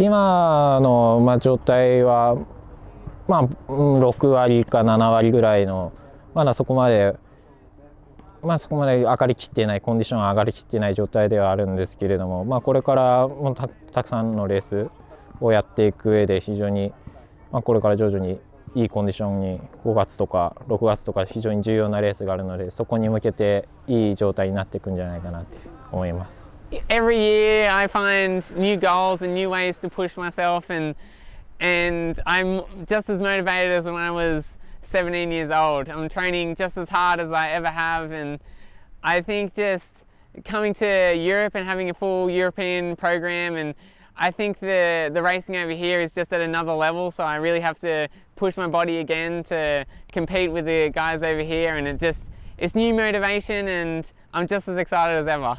今の、まあ、状態は、まあ、6割か7割ぐらいのまだそこまで、まあ、そこまで上がりきっていないコンディション上がりきっていない状態ではあるんですけれども、まあ、これからもたたくさんのレースをやっていく上で非常に、まあ、これから徐々にいいコンディションに5月とか6月とか非常に重要なレースがあるのでそこに向けていい状態になっていくんじゃないかなって思います。every year I find new goals and new ways to push myself and and I'm just as motivated as when I was 17 years old. I'm training just as hard as I ever have and I think just coming to Europe and having a full European program and I think the, the racing over here is just at another level so I really have to push my body again to compete with the guys over here and it just it's new motivation and I'm just as excited as ever.